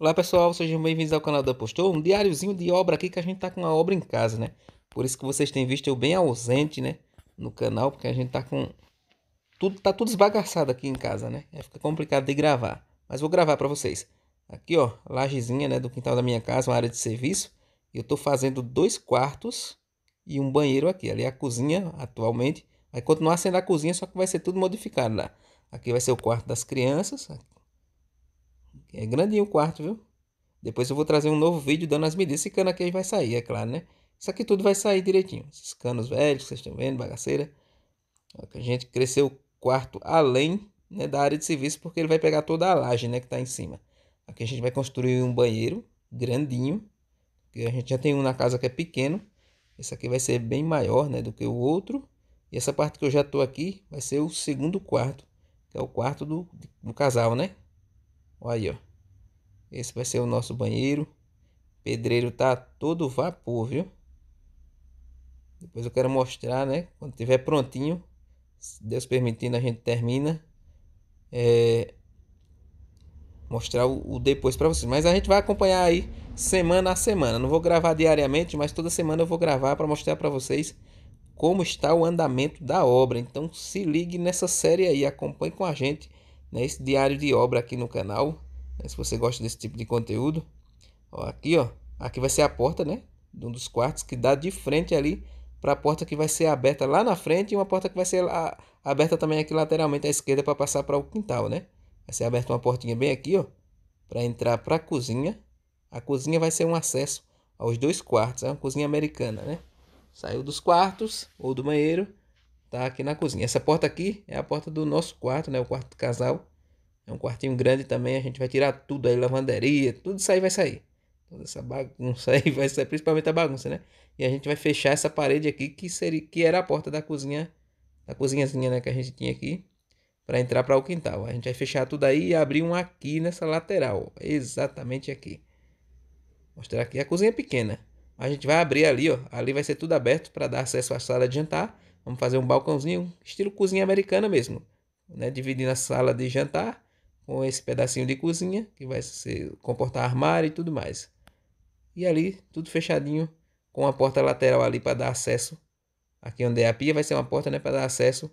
Olá pessoal, sejam bem-vindos ao canal do Apostor. Um diáriozinho de obra aqui que a gente tá com uma obra em casa, né? Por isso que vocês têm visto eu bem ausente, né? No canal, porque a gente tá com... Tudo, tá tudo esbagaçado aqui em casa, né? É, fica complicado de gravar. Mas vou gravar para vocês. Aqui, ó, lajezinha, né? Do quintal da minha casa, uma área de serviço. Eu tô fazendo dois quartos e um banheiro aqui. Ali é a cozinha, atualmente. Vai continuar sendo a cozinha, só que vai ser tudo modificado lá. Aqui vai ser o quarto das crianças. É grandinho o quarto, viu? Depois eu vou trazer um novo vídeo dando as medidas. Esse cano aqui vai sair, é claro, né? Isso aqui tudo vai sair direitinho. Esses canos velhos que vocês estão vendo, bagaceira. A gente cresceu o quarto além né, da área de serviço, porque ele vai pegar toda a laje né, que está em cima. Aqui a gente vai construir um banheiro grandinho. Que a gente já tem um na casa que é pequeno. Esse aqui vai ser bem maior né, do que o outro. E essa parte que eu já estou aqui vai ser o segundo quarto. Que é o quarto do, do casal, né? Olha aí, ó. Esse vai ser o nosso banheiro. Pedreiro tá todo vapor, viu? Depois eu quero mostrar, né? Quando tiver prontinho, se Deus permitindo, a gente termina. É... Mostrar o, depois para vocês. Mas a gente vai acompanhar aí semana a semana. Não vou gravar diariamente, mas toda semana eu vou gravar para mostrar para vocês como está o andamento da obra. Então se ligue nessa série aí, acompanhe com a gente nesse né, diário de obra aqui no canal. Né, se você gosta desse tipo de conteúdo, ó, aqui, ó, aqui vai ser a porta, né? De um dos quartos que dá de frente ali para a porta que vai ser aberta lá na frente e uma porta que vai ser ah, aberta também aqui lateralmente à esquerda para passar para o quintal, né? Vai ser aberta uma portinha bem aqui, ó, para entrar para a cozinha. A cozinha vai ser um acesso aos dois quartos, é uma cozinha americana, né? Saiu dos quartos ou do banheiro, tá aqui na cozinha. Essa porta aqui é a porta do nosso quarto, né? O quarto do casal é um quartinho grande também, a gente vai tirar tudo aí, lavanderia, tudo isso aí vai sair. Toda essa bagunça aí vai sair, principalmente a bagunça, né? E a gente vai fechar essa parede aqui, que, seria, que era a porta da cozinha, da cozinhazinha né, que a gente tinha aqui, para entrar para o quintal. A gente vai fechar tudo aí e abrir um aqui nessa lateral, exatamente aqui. Mostrar aqui, a cozinha é pequena. A gente vai abrir ali, ó. Ali vai ser tudo aberto para dar acesso à sala de jantar. Vamos fazer um balcãozinho, estilo cozinha americana mesmo, né? Dividindo a sala de jantar com esse pedacinho de cozinha, que vai se comportar armário e tudo mais. E ali, tudo fechadinho, com a porta lateral ali para dar acesso. Aqui onde é a pia vai ser uma porta né, para dar acesso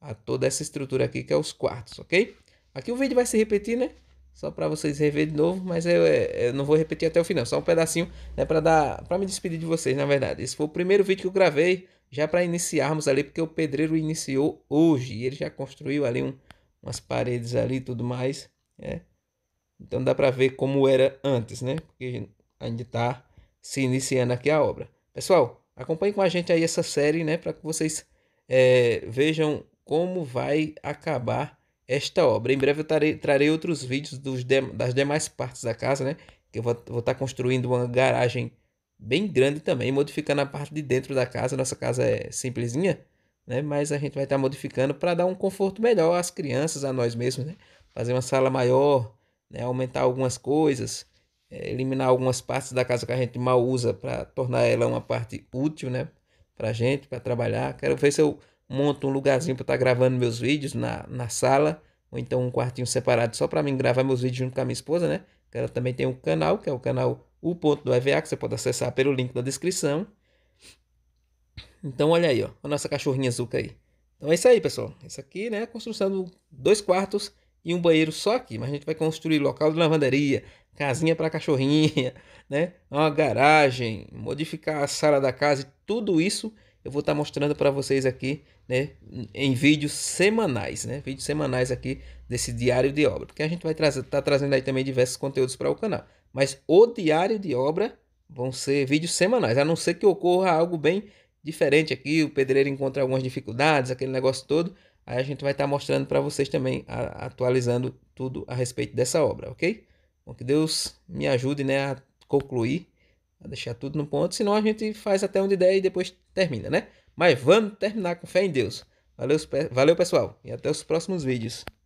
a toda essa estrutura aqui, que é os quartos, ok? Aqui o vídeo vai se repetir, né? Só para vocês rever de novo, mas eu, é, eu, não vou repetir até o final, só um pedacinho, né, para dar, para me despedir de vocês, na verdade. Esse foi o primeiro vídeo que eu gravei, já para iniciarmos ali, porque o pedreiro iniciou hoje, e ele já construiu ali um, umas paredes ali e tudo mais. Né? Então dá para ver como era antes, né? Porque ainda está se iniciando aqui a obra. Pessoal, acompanhe com a gente aí essa série, né? Para que vocês é, vejam como vai acabar esta obra. Em breve eu tarei, trarei outros vídeos de, das demais partes da casa, né? Que eu vou estar tá construindo uma garagem bem grande também, modificando a parte de dentro da casa. Nossa casa é simplesinha, né? mas a gente vai estar tá modificando para dar um conforto melhor às crianças, a nós mesmos, né? fazer uma sala maior, né? aumentar algumas coisas, é, eliminar algumas partes da casa que a gente mal usa para tornar ela uma parte útil né? para a gente, para trabalhar. Quero ver se eu monto um lugarzinho para estar tá gravando meus vídeos na, na sala, ou então um quartinho separado só para mim gravar meus vídeos junto com a minha esposa, né? Ela também tem um canal, que é o canal o ponto do EVA, que você pode acessar pelo link da descrição. Então olha aí, ó, a nossa cachorrinha Zuka aí. Então é isso aí, pessoal. Isso aqui, né, construção de dois quartos e um banheiro só aqui, mas a gente vai construir local de lavanderia, casinha para cachorrinha, né, uma garagem, modificar a sala da casa, e tudo isso eu vou estar tá mostrando para vocês aqui, né, em vídeos semanais, né, vídeos semanais aqui desse diário de obra, porque a gente vai trazer tá trazendo aí também diversos conteúdos para o canal. Mas o diário de obra vão ser vídeos semanais, a não ser que ocorra algo bem diferente aqui, o pedreiro encontra algumas dificuldades, aquele negócio todo. Aí a gente vai estar tá mostrando para vocês também, a, atualizando tudo a respeito dessa obra, ok? Bom, que Deus me ajude né, a concluir, a deixar tudo no ponto, senão a gente faz até onde der e depois termina, né? Mas vamos terminar com fé em Deus. Valeu, valeu pessoal, e até os próximos vídeos.